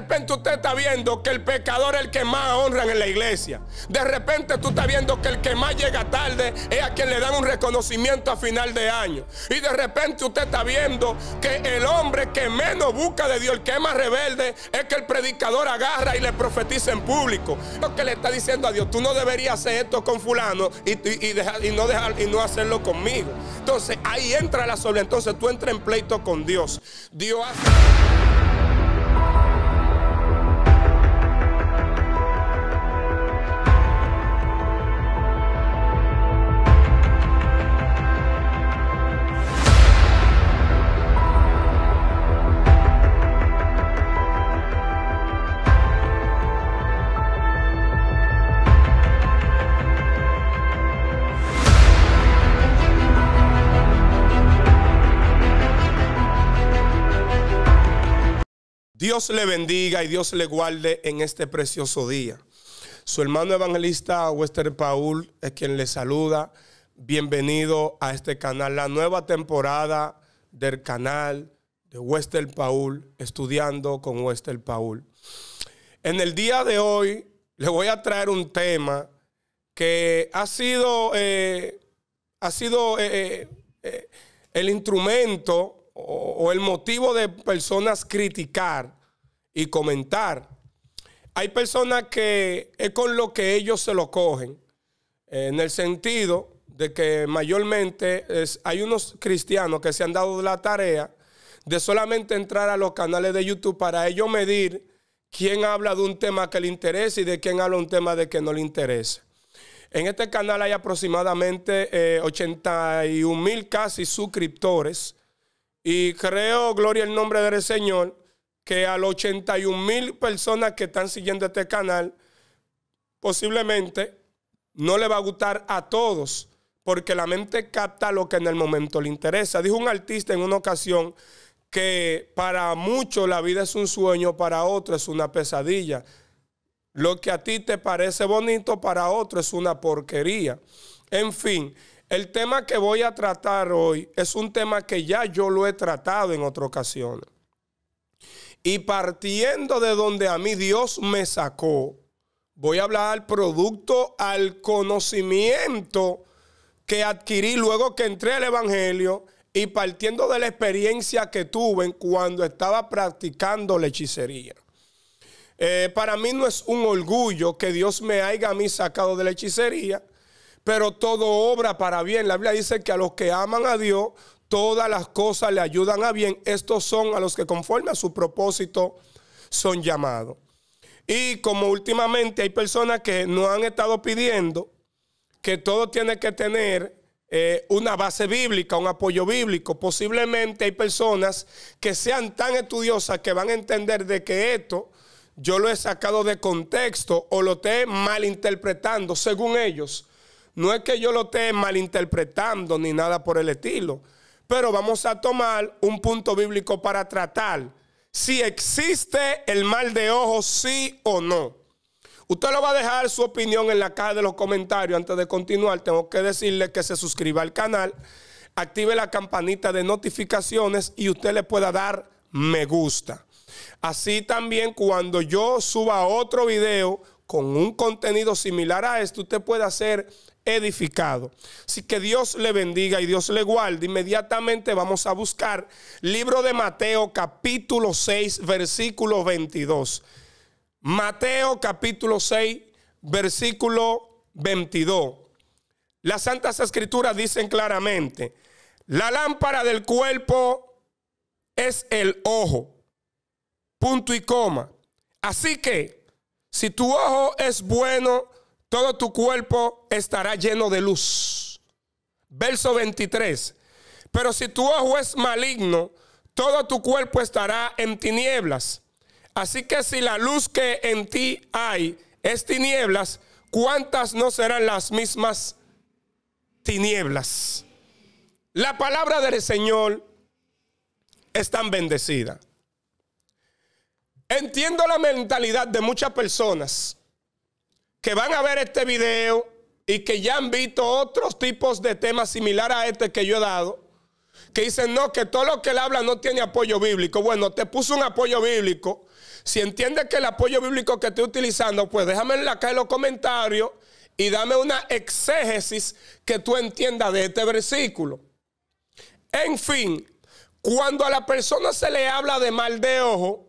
De repente usted está viendo que el pecador es el que más honran en la iglesia. De repente tú estás viendo que el que más llega tarde es a quien le dan un reconocimiento a final de año. Y de repente usted está viendo que el hombre que menos busca de Dios, el que es más rebelde, es que el predicador agarra y le profetiza en público. Lo que le está diciendo a Dios, tú no deberías hacer esto con fulano y, y, no hacerlo conmigo. Entonces ahí entra la soledad. Entonces tú entras en pleito con Dios. Dios hace... Dios le bendiga y Dios le guarde en este precioso día. Su hermano evangelista Wester Paul es quien le saluda. Bienvenido a este canal, la nueva temporada del canal de Wester Paul, estudiando con Wester Paul. En el día de hoy le voy a traer un tema que ha sido, eh, ha sido eh, eh, el instrumento o, el motivo de personas criticar y comentar. Hay personas que es con lo que ellos se lo cogen, eh, en el sentido de que mayormente hay unos cristianos que se han dado la tarea de solamente entrar a los canales de YouTube para ellos medir quién habla de un tema que le interesa y de quién habla un tema de que no le interesa. En este canal hay aproximadamente 81 eh, mil casi suscriptores y creo, gloria al nombre del Señor, que a los 81 mil personas que están siguiendo este canal, posiblemente no le va a gustar a todos, porque la mente capta lo que en el momento le interesa. Dijo un artista en una ocasión que para muchos la vida es un sueño, para otros es una pesadilla. Lo que a ti te parece bonito, para otro es una porquería. En fin, el tema que voy a tratar hoy es un tema que ya yo lo he tratado en otra ocasión. Y partiendo de donde a mí Dios me sacó, voy a hablar producto al conocimiento que adquirí luego que entré al Evangelio y partiendo de la experiencia que tuve cuando estaba practicando la hechicería. Eh, para mí no es un orgullo que Dios me haya a mí sacado de la hechicería, pero todo obra para bien. La Biblia dice que a los que aman a Dios, todas las cosas le ayudan a bien. Estos son a los que conforme a su propósito son llamados. Y como últimamente hay personas que no han estado pidiendo que todo tiene que tener eh, una base bíblica, un apoyo bíblico. Posiblemente hay personas que sean tan estudiosas que van a entender de que esto yo lo he sacado de contexto o lo mal malinterpretando según ellos. No es que yo lo esté malinterpretando ni nada por el estilo, pero vamos a tomar un punto bíblico para tratar si existe el mal de ojo, sí o no. Usted lo va a dejar su opinión en la caja de los comentarios. Antes de continuar, tengo que decirle que se suscriba al canal, active la campanita de notificaciones y usted le pueda dar me gusta. Así también cuando yo suba otro video con un contenido similar a este, usted puede hacer edificado. Así que Dios le bendiga y Dios le guarde. Inmediatamente vamos a buscar libro de Mateo capítulo 6 versículo 22. Mateo capítulo 6 versículo 22. Las santas escrituras dicen claramente, la lámpara del cuerpo es el ojo. Punto y coma. Así que, si tu ojo es bueno, todo tu cuerpo estará lleno de luz. Verso 23. Pero si tu ojo es maligno, todo tu cuerpo estará en tinieblas. Así que si la luz que en ti hay es tinieblas, ¿cuántas no serán las mismas tinieblas? La palabra del Señor es tan bendecida. Entiendo la mentalidad de muchas personas que van a ver este video y que ya han visto otros tipos de temas similares a este que yo he dado, que dicen, no, que todo lo que él habla no tiene apoyo bíblico. Bueno, te puso un apoyo bíblico. Si entiendes que el apoyo bíblico que estoy utilizando, pues la acá en los comentarios y dame una exégesis que tú entiendas de este versículo. En fin, cuando a la persona se le habla de mal de ojo,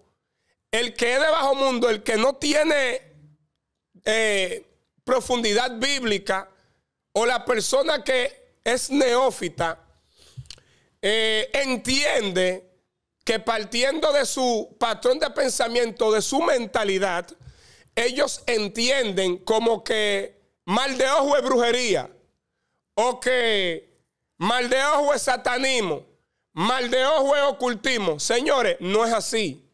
el que es de bajo mundo, el que no tiene eh, profundidad bíblica o la persona que es neófita eh, entiende que partiendo de su patrón de pensamiento, de su mentalidad, ellos entienden como que mal de ojo es brujería o que mal de ojo es satanismo, mal de ojo es ocultismo. Señores, no es así.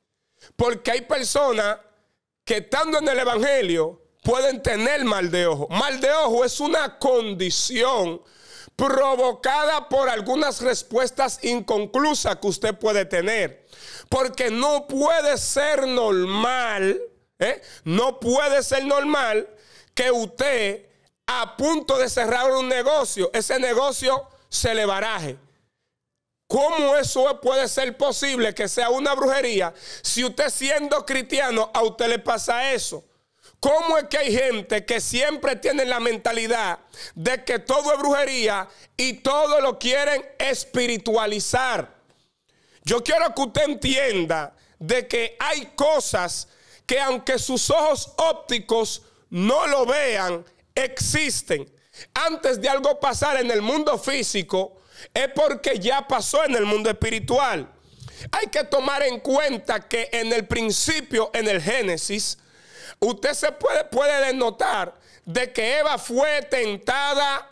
Porque hay personas que estando en el Evangelio, pueden tener mal de ojo. Mal de ojo es una condición provocada por algunas respuestas inconclusas que usted puede tener. Porque no puede ser normal, ¿eh? no puede ser normal que usted a punto de cerrar un negocio, ese negocio se le baraje. ¿Cómo eso puede ser posible que sea una brujería si usted siendo cristiano a usted le pasa eso? ¿Cómo es que hay gente que siempre tiene la mentalidad de que todo es brujería y todo lo quieren espiritualizar? Yo quiero que usted entienda de que hay cosas que aunque sus ojos ópticos no lo vean, existen. Antes de algo pasar en el mundo físico, es porque ya pasó en el mundo espiritual. Hay que tomar en cuenta que en el principio, en el Génesis, usted se puede, puede denotar de que Eva fue tentada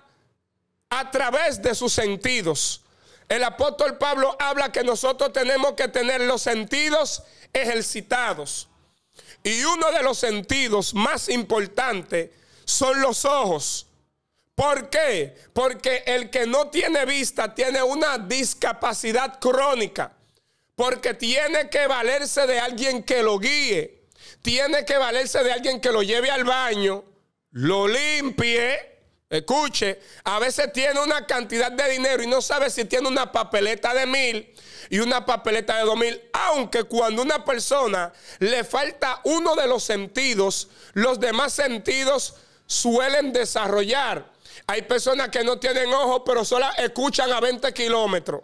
a través de sus sentidos. El apóstol Pablo habla que nosotros tenemos que tener los sentidos ejercitados. Y uno de los sentidos más importantes son los ojos. ¿Por qué? Porque el que no tiene vista tiene una discapacidad crónica. Porque tiene que valerse de alguien que lo guíe tiene que valerse de alguien que lo lleve al baño, lo limpie, escuche, a veces tiene una cantidad de dinero y no sabe si tiene una papeleta de mil y una papeleta de dos mil, aunque cuando una persona le falta uno de los sentidos, los demás sentidos suelen desarrollar. Hay personas que no tienen ojos, pero solo escuchan a 20 kilómetros.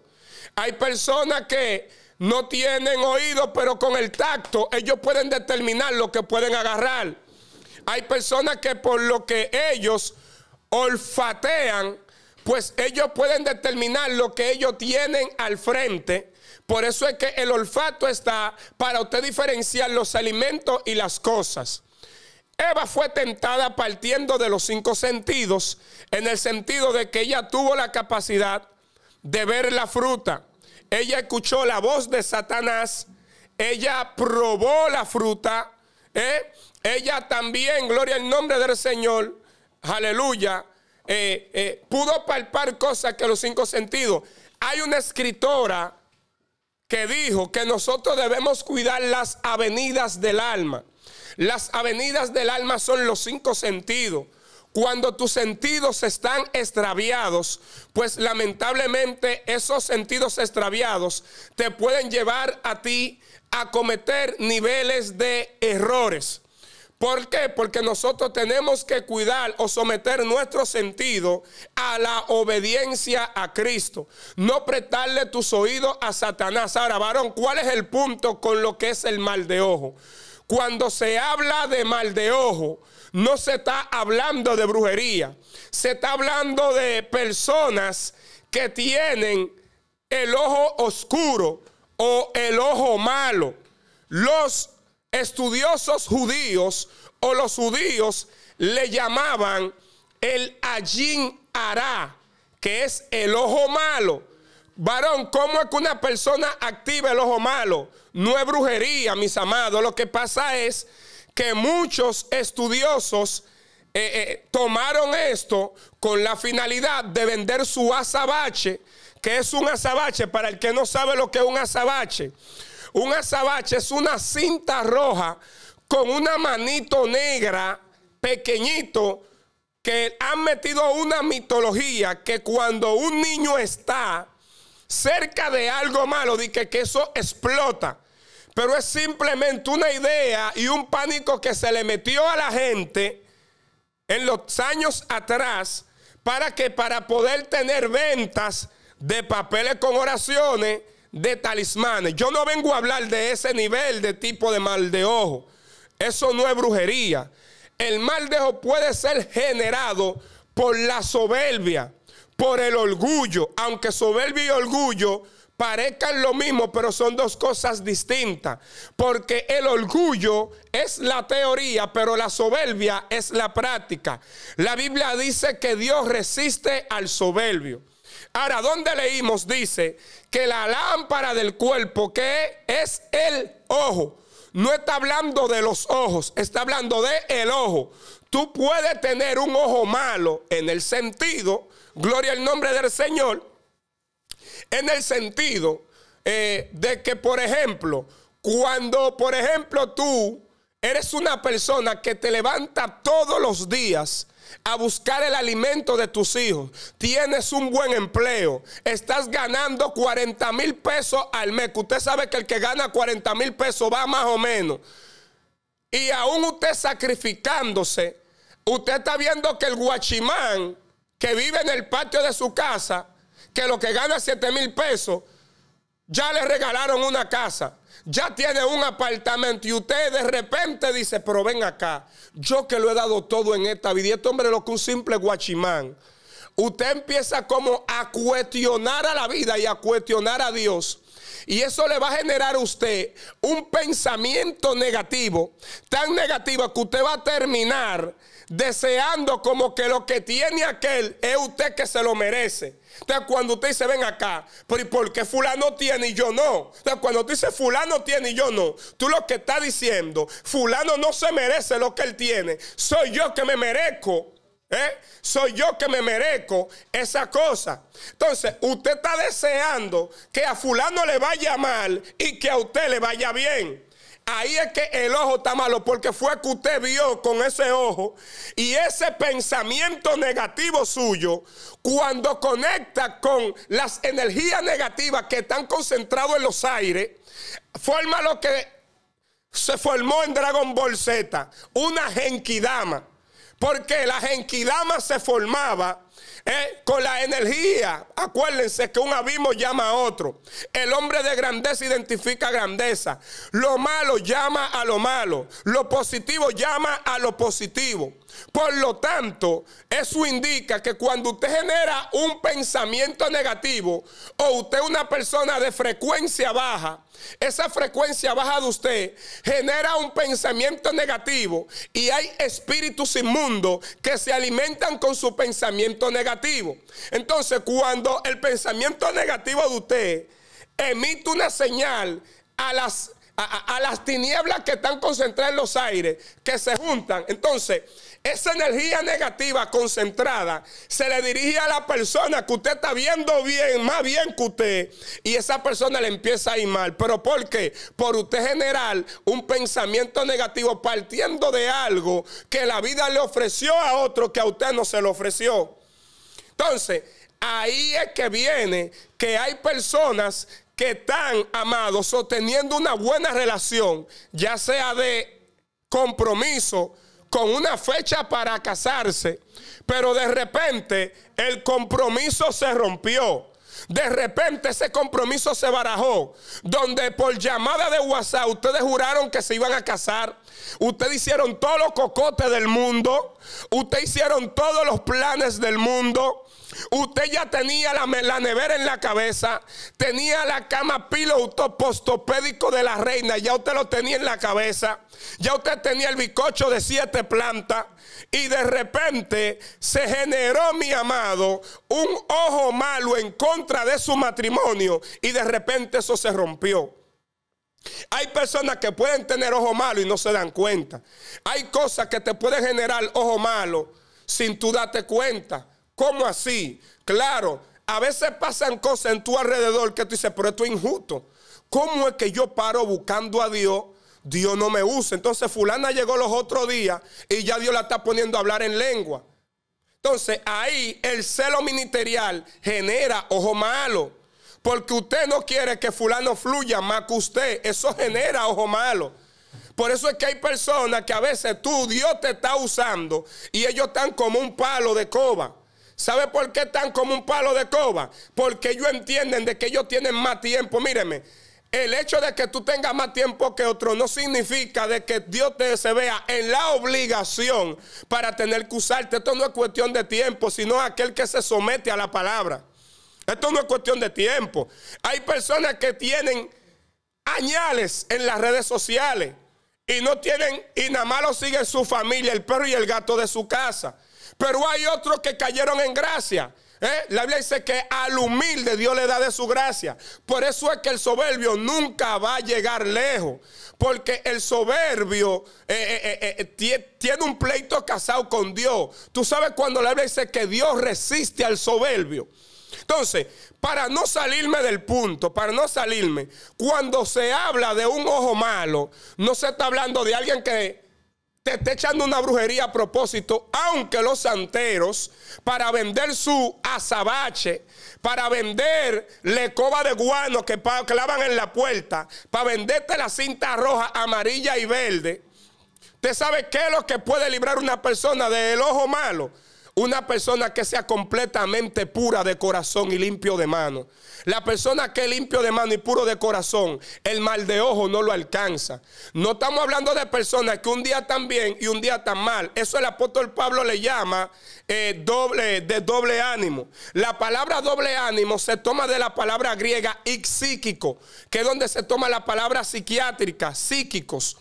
Hay personas que no tienen oído, pero con el tacto ellos pueden determinar lo que pueden agarrar. Hay personas que por lo que ellos olfatean, pues ellos pueden determinar lo que ellos tienen al frente. Por eso es que el olfato está para usted diferenciar los alimentos y las cosas. Eva fue tentada partiendo de los cinco sentidos, en el sentido de que ella tuvo la capacidad de ver la fruta ella escuchó la voz de Satanás. Ella probó la fruta. ¿eh? Ella también, gloria al nombre del Señor. Aleluya. Eh, eh, pudo palpar cosas que los cinco sentidos. Hay una escritora que dijo que nosotros debemos cuidar las avenidas del alma. Las avenidas del alma son los cinco sentidos cuando tus sentidos están extraviados, pues lamentablemente esos sentidos extraviados te pueden llevar a ti a cometer niveles de errores. ¿Por qué? Porque nosotros tenemos que cuidar o someter nuestro sentido a la obediencia a Cristo. No prestarle tus oídos a Satanás. Ahora, varón, ¿cuál es el punto con lo que es el mal de ojo? Cuando se habla de mal de ojo, no se está hablando de brujería, se está hablando de personas que tienen el ojo oscuro o el ojo malo. Los estudiosos judíos o los judíos le llamaban el Ajin Ara, que es el ojo malo. Varón, ¿cómo es que una persona activa el ojo malo? No es brujería, mis amados. Lo que pasa es que muchos estudiosos eh, eh, tomaron esto con la finalidad de vender su azabache, que es un azabache, para el que no sabe lo que es un azabache. Un azabache es una cinta roja con una manito negra pequeñito que han metido una mitología que cuando un niño está cerca de algo malo, de que, eso explota. Pero es simplemente una idea y un pánico que se le metió a la gente en los años atrás para que para poder tener ventas de papeles con oraciones, de talismanes. Yo no vengo a hablar de ese nivel de tipo de mal de ojo. Eso no es brujería. El mal de ojo puede ser generado por la soberbia, por el orgullo, aunque soberbia y orgullo parezcan lo mismo, pero son dos cosas distintas, porque el orgullo es la teoría, pero la soberbia es la práctica. La Biblia dice que Dios resiste al soberbio. Ahora, donde leímos? Dice que la lámpara del cuerpo, que es el ojo, no está hablando de los ojos, está hablando de el ojo. Tú puedes tener un ojo malo en el sentido gloria al nombre del Señor, en el sentido eh, de que, por ejemplo, cuando, por ejemplo, tú eres una persona que te levanta todos los días, a buscar el alimento de tus hijos, tienes un buen empleo, estás ganando 40 mil pesos al mes, que usted sabe que el que gana 40 mil pesos va más o menos, y aún usted sacrificándose, usted está viendo que el guachimán que vive en el patio de su casa, que lo que gana 7 mil pesos, ya le regalaron una casa, ya tiene un apartamento y usted de repente dice, pero ven acá, yo que lo he dado todo en esta vida, y este hombre lo que un simple guachimán. Usted empieza como a cuestionar a la vida y a cuestionar a Dios. Y eso le va a generar a usted un pensamiento negativo, tan negativo que usted va a terminar deseando como que lo que tiene aquel es usted que se lo merece. Entonces, cuando usted dice, ven acá, por qué fulano tiene y yo no? Entonces, cuando usted dice fulano tiene y yo no, tú lo que estás diciendo, fulano no se merece lo que él tiene, soy yo que me merezco. ¿eh? Soy yo que me merezco esa cosa. Entonces, usted está deseando que a fulano le vaya mal y que a usted le vaya bien. Ahí es que el ojo está malo porque fue que usted vio con ese ojo y ese pensamiento negativo suyo, cuando conecta con las energías negativas que están concentradas en los aires, forma lo que se formó en Dragon Ball Z, una genkidama. Porque la genkidama se formaba eh, con la energía. Acuérdense que un abismo llama a otro. El hombre de grandeza identifica grandeza. Lo malo llama a lo malo. Lo positivo llama a lo positivo. Por lo tanto, eso indica que cuando usted genera un pensamiento negativo o usted es una persona de frecuencia baja, esa frecuencia baja de usted genera un pensamiento negativo y hay espíritus inmundos que se alimentan con su pensamiento negativo. Entonces, cuando el pensamiento negativo de usted emite una señal a las a, las tinieblas que están concentradas en los aires, que se juntan. Entonces, esa energía negativa concentrada se le dirige a la persona que usted está viendo bien, más bien que usted, y esa persona le empieza a ir mal. ¿Pero por qué? Por usted generar un pensamiento negativo partiendo de algo que la vida le ofreció a otro que a usted no se lo ofreció. Entonces, ahí es que viene que hay personas que están, amados, sosteniendo una buena relación, ya sea de compromiso, con una fecha para casarse, pero de repente el compromiso se rompió. De repente ese compromiso se barajó, donde por llamada de WhatsApp ustedes juraron que se iban a casar, ustedes hicieron todos los cocotes del mundo, ustedes hicieron todos los planes del mundo, Usted ya tenía la, la, nevera en la cabeza, tenía la cama piloto postopédico de la reina, ya usted lo tenía en la cabeza, ya usted tenía el bicocho de siete plantas y de repente se generó, mi amado, un ojo malo en contra de su matrimonio y de repente eso se rompió. Hay personas que pueden tener ojo malo y no se dan cuenta. Hay cosas que te pueden generar ojo malo sin tú darte cuenta. ¿Cómo así? Claro, a veces pasan cosas en tu alrededor que tú dices, pero esto es injusto. ¿Cómo es que yo paro buscando a Dios? Dios no me usa. Entonces fulana llegó los otros días y ya Dios la está poniendo a hablar en lengua. Entonces ahí el celo ministerial genera ojo malo. Porque usted no quiere que fulano fluya más que usted. Eso genera ojo malo. Por eso es que hay personas que a veces tú, Dios te está usando y ellos están como un palo de coba. ¿Sabe por qué están como un palo de coba? Porque ellos entienden de que ellos tienen más tiempo. Míreme, el hecho de que tú tengas más tiempo que otro no significa de que Dios te se vea en la obligación para tener que usarte. Esto no es cuestión de tiempo, sino aquel que se somete a la palabra. Esto no es cuestión de tiempo. Hay personas que tienen añales en las redes sociales y no tienen, y nada más lo siguen su familia, el perro y el gato de su casa. Pero hay otros que cayeron en gracia. ¿eh? La Biblia dice que al humilde Dios le da de su gracia. Por eso es que el soberbio nunca va a llegar lejos. Porque el soberbio eh, eh, tiene un pleito casado con Dios. Tú sabes cuando la Biblia dice que Dios resiste al soberbio. Entonces, para no salirme del punto, para no salirme, cuando se habla de un ojo malo, no se está hablando de alguien que te esté echando una brujería a propósito, aunque los santeros, para vender su azabache, para vender la escoba de guano que clavan en la puerta, para venderte la cinta roja, amarilla y verde, ¿te sabe qué es lo que puede librar una persona del ojo malo? Una persona que sea completamente pura de corazón y limpio de mano. La persona que es limpio de mano y puro de corazón, el mal de ojo no lo alcanza. No estamos hablando de personas que un día están bien y un día están mal. Eso el apóstol Pablo le llama eh, doble, de doble ánimo. La palabra doble ánimo se toma de la palabra griega psíquico, que es donde se toma la palabra psiquiátrica, psíquicos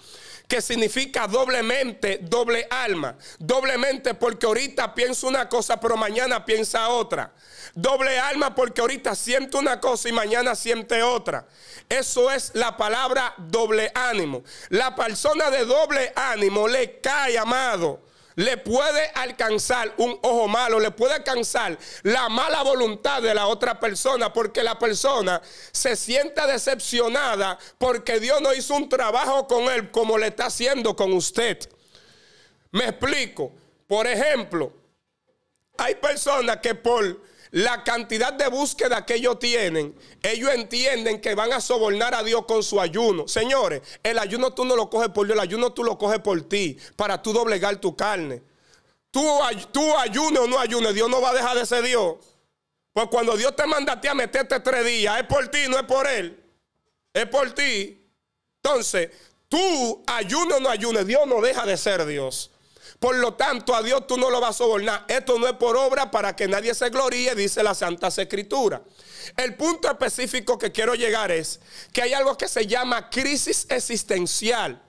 que significa doblemente, doble alma. Doblemente porque ahorita pienso una cosa, pero mañana piensa otra. Doble alma porque ahorita siento una cosa y mañana siente otra. Eso es la palabra doble ánimo. La persona de doble ánimo le cae, amado le puede alcanzar un ojo malo, le puede alcanzar la mala voluntad de la otra persona, porque la persona se sienta decepcionada porque Dios no hizo un trabajo con él como le está haciendo con usted. Me explico. Por ejemplo, hay personas que por la cantidad de búsqueda que ellos tienen, ellos entienden que van a sobornar a Dios con su ayuno. Señores, el ayuno tú no lo coges por Dios, el ayuno tú lo coges por ti, para tú doblegar tu carne. Tú, tú o no ayunes, Dios no va a dejar de ser Dios. Pues cuando Dios te manda a ti a meterte tres días, es por ti, no es por Él. Es por ti. Entonces, tú ayunes o no ayunes, Dios no deja de ser Dios. Por lo tanto, a Dios tú no lo vas a sobornar. Esto no es por obra para que nadie se gloríe, dice la Santa Escritura. El punto específico que quiero llegar es que hay algo que se llama crisis existencial.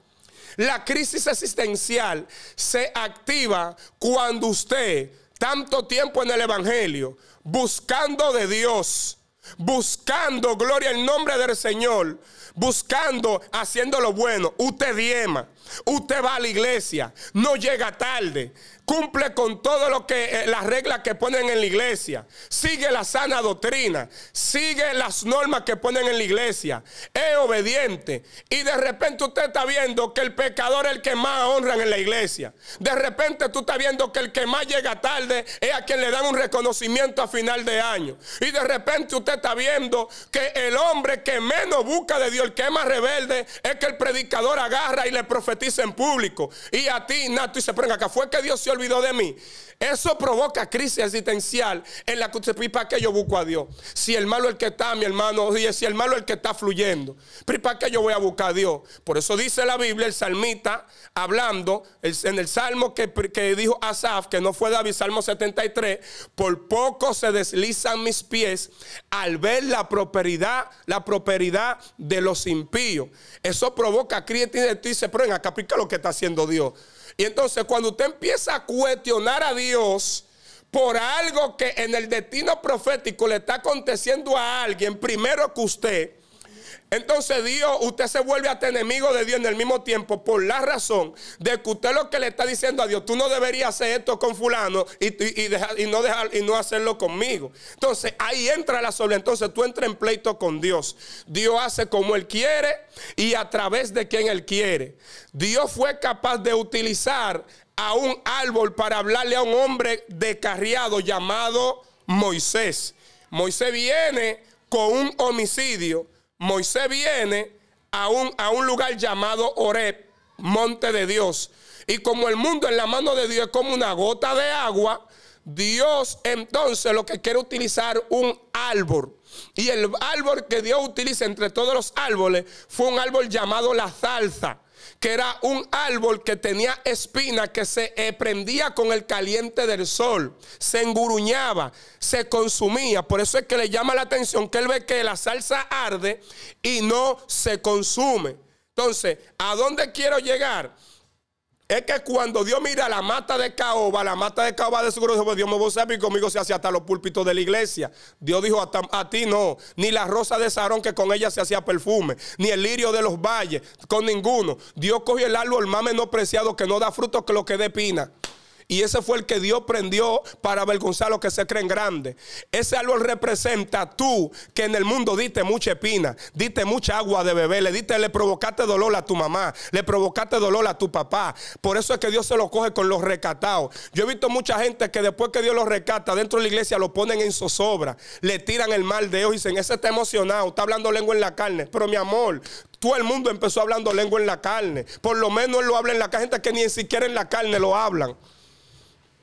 La crisis existencial se activa cuando usted, tanto tiempo en el Evangelio, buscando de Dios, buscando, gloria al nombre del Señor, buscando, haciendo lo bueno, usted diema. Usted va a la iglesia, no llega tarde, cumple con todo lo que eh, las reglas que ponen en la iglesia, sigue la sana doctrina, sigue las normas que ponen en la iglesia, es obediente y de repente usted está viendo que el pecador es el que más honra en la iglesia. De repente usted está viendo que el que más llega tarde es a quien le dan un reconocimiento a final de año. Y de repente usted está viendo que el hombre que menos busca de Dios, el que es más rebelde, es que el predicador agarra y le profetiza dice en público y a ti, Nato, y se prenga acá, fue que Dios se olvidó de mí. Eso provoca crisis existencial en la que para que yo busco a Dios. Si el malo es el que está, mi hermano, si el malo es el que está fluyendo, ¿para que yo voy a buscar a Dios? Por eso dice la Biblia, el salmista, hablando en el salmo que, que dijo Asaf, que no fue David, salmo 73, por poco se deslizan mis pies al ver la prosperidad, la prosperidad de los impíos. Eso provoca crisis y se pero Aplica lo que está haciendo Dios? Y entonces cuando usted empieza a cuestionar a Dios por algo que en el destino profético le está aconteciendo a alguien, primero que usted, entonces Dios, usted se vuelve hasta enemigo de Dios en el mismo tiempo por la razón de que usted lo que le está diciendo a Dios, tú no deberías hacer esto con fulano y, y, no, dejar, y no hacerlo conmigo. Entonces ahí entra la sobre, entonces tú entras en pleito con Dios. Dios hace como Él quiere y a través de quien Él quiere. Dios fue capaz de utilizar a un árbol para hablarle a un hombre descarriado llamado Moisés. Moisés viene con un homicidio Moisés viene a un, lugar llamado Oreb, monte de Dios. Y como el mundo en la mano de Dios es como una gota de agua, Dios entonces lo que quiere utilizar un árbol. Y el árbol que Dios utiliza entre todos los árboles fue un árbol llamado la salsa que era un árbol que tenía espina que se prendía con el caliente del sol, se enguruñaba, se consumía. Por eso es que le llama la atención que él ve que la salsa arde y no se consume. Entonces, ¿a dónde quiero llegar? Es que cuando Dios mira la mata de caoba, la mata de caoba de su grueso, pues Dios me va y conmigo se hacía hasta los púlpitos de la iglesia. Dios dijo, a ti no, ni la rosa de Sarón que con ella se hacía perfume, ni el lirio de los valles, con ninguno. Dios cogió el árbol más menospreciado que no da fruto que lo que dé pina. Y ese fue el que Dios prendió para avergonzar a los que se creen grandes. Ese árbol representa tú que en el mundo diste mucha espina, diste mucha agua de bebé, le diste, le provocaste dolor a tu mamá, le provocaste dolor a tu papá. Por eso es que Dios se lo coge con los recatados. Yo he visto mucha gente que después que Dios los recata dentro de la iglesia lo ponen en zozobra, le tiran el mal de ellos y dicen, ese está emocionado, está hablando lengua en la carne. Pero mi amor, todo el mundo empezó hablando lengua en la carne. Por lo menos lo habla en la carne, gente que ni siquiera en la carne lo hablan.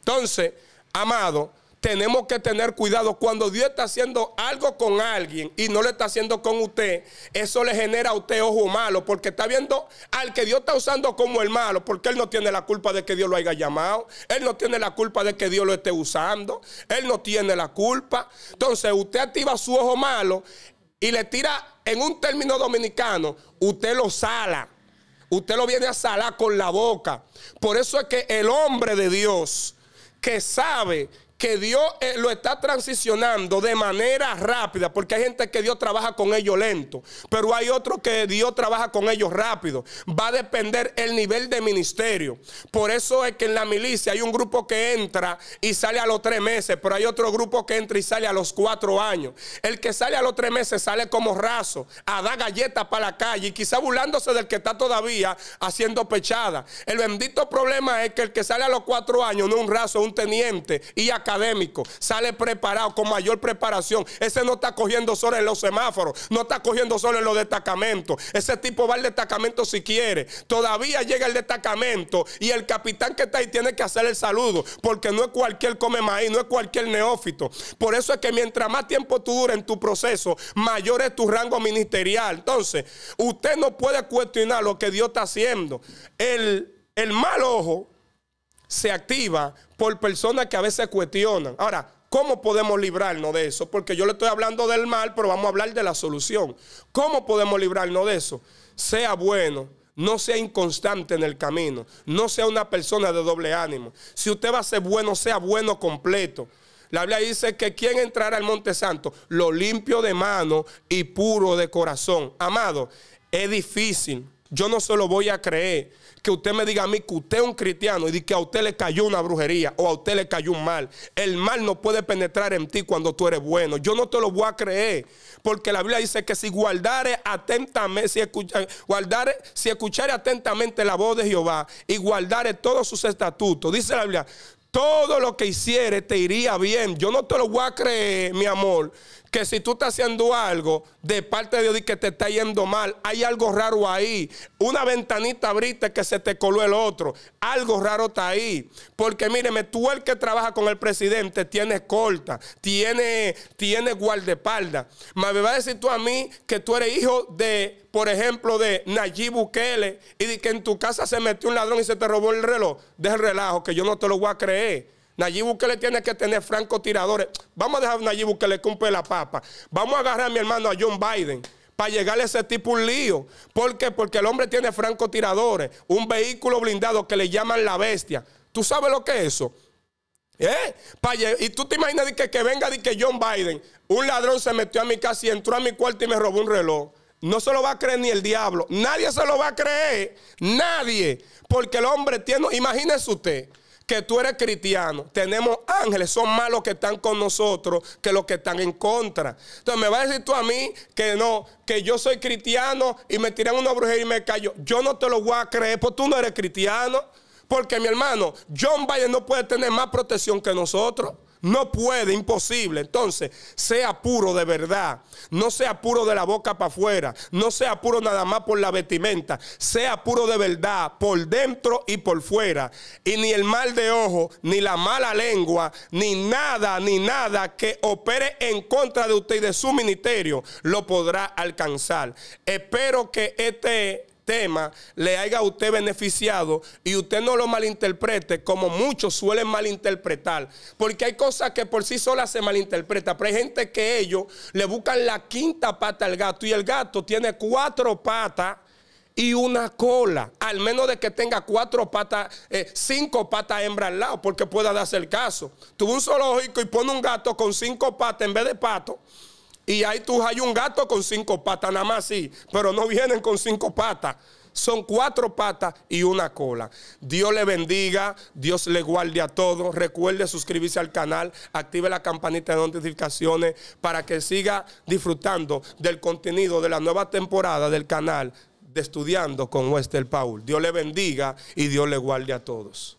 Entonces, amado, tenemos que tener cuidado. Cuando Dios está haciendo algo con alguien y no lo está haciendo con usted, eso le genera a usted ojo malo, porque está viendo al que Dios está usando como el malo, porque Él no tiene la culpa de que Dios lo haya llamado, Él no tiene la culpa de que Dios lo esté usando, Él no tiene la culpa. Entonces usted activa su ojo malo y le tira, en un término dominicano, usted lo sala. Usted lo viene a salar con la boca. Por eso es que el hombre de Dios que sabe que Dios eh, lo está transicionando de manera rápida, porque hay gente que Dios trabaja con ellos lento, pero hay otro que Dios trabaja con ellos rápido. Va a depender el nivel de ministerio. Por eso es que en la milicia hay un grupo que entra y sale a los tres meses, pero hay otro grupo que entra y sale a los cuatro años. El que sale a los tres meses sale como raso, a dar galletas para la calle y quizá burlándose del que está todavía haciendo pechada. El bendito problema es que el que sale a los cuatro años no es un raso, es un teniente. Y académico, sale preparado, con mayor preparación. Ese no está cogiendo solo en los semáforos, no está cogiendo solo en los destacamentos. Ese tipo va al destacamento si quiere. Todavía llega el destacamento y el capitán que está ahí tiene que hacer el saludo, porque no es cualquier come maíz, no es cualquier neófito. Por eso es que mientras más tiempo tú dure en tu proceso, mayor es tu rango ministerial. Entonces, usted no puede cuestionar lo que Dios está haciendo. El, el mal ojo se activa por personas que a veces cuestionan. Ahora, ¿Cómo podemos librarnos de eso? Porque yo le estoy hablando del mal, pero vamos a hablar de la solución. ¿Cómo podemos librarnos de eso? Sea bueno, no sea inconstante en el camino, no sea una persona de doble ánimo. Si usted va a ser bueno, sea bueno completo. La Biblia dice que quien entrará al Monte Santo, lo limpio de mano y puro de corazón. Amado, es difícil, yo no se lo voy a creer que usted me diga a mí que usted es un cristiano y que a usted le cayó una brujería o a usted le cayó un mal. El mal no puede penetrar en ti cuando tú eres bueno. Yo no te lo voy a creer. Porque la Biblia dice que si guardare atentamente, si, escuchare, si atentamente la voz de Jehová y guardare todos sus estatutos, dice la Biblia, todo lo que hiciere te iría bien. Yo no te lo voy a creer, mi amor, que si tú estás haciendo algo de parte de Dios y que te está yendo mal, hay algo raro ahí. Una ventanita abriste que se te coló el otro. Algo raro está ahí. Porque míreme, tú el que trabaja con el presidente tienes corta, tiene, tiene guardaespaldas. Me vas a decir tú a mí que tú eres hijo de, por ejemplo, de Nayib Bukele y de que en tu casa se metió un ladrón y se te robó el reloj. Deja el relajo, que yo no te lo voy a creer que le tiene que tener francotiradores. Vamos a dejar a que le cumple la papa. Vamos a agarrar a mi hermano a John Biden para llegarle a ese tipo un lío. ¿Por qué? Porque el hombre tiene francotiradores, un vehículo blindado que le llaman la bestia. ¿Tú sabes lo que es eso? ¿Eh? Y tú te imaginas que, que venga de que John Biden, un ladrón se metió a mi casa y entró a mi cuarto y me robó un reloj. No se lo va a creer ni el diablo. Nadie se lo va a creer. Nadie. Porque el hombre tiene. Imagínese usted que tú eres cristiano. Tenemos ángeles, son más los que están con nosotros que los que están en contra. Entonces me vas a decir tú a mí que no, que yo soy cristiano y me tiran una brujería y me callo, Yo no te lo voy a creer, porque tú no eres cristiano. Porque mi hermano, John Biden no puede tener más protección que nosotros. No puede, imposible. Entonces, sea puro de verdad. No sea puro de la boca para afuera. No sea puro nada más por la vestimenta. Sea puro de verdad, por dentro y por fuera. Y ni el mal de ojo, ni la mala lengua, ni nada, ni nada que opere en contra de usted y de su ministerio lo podrá alcanzar. Espero que este tema le haya a usted beneficiado y usted no lo malinterprete como muchos suelen malinterpretar. Porque hay cosas que por sí solas se malinterpretan, pero hay gente que ellos le buscan la quinta pata al gato y el gato tiene cuatro patas y una cola, al menos de que tenga cuatro patas, eh, cinco patas hembra al lado, porque pueda darse el caso. Tuvo un zoológico y pone un gato con cinco patas en vez de pato y tú hay un gato con cinco patas, nada más sí, pero no vienen con cinco patas. Son cuatro patas y una cola. Dios le bendiga, Dios le guarde a todos. Recuerde suscribirse al canal, active la campanita de notificaciones para que siga disfrutando del contenido de la nueva temporada del canal de Estudiando con Wester Paul. Dios le bendiga y Dios le guarde a todos.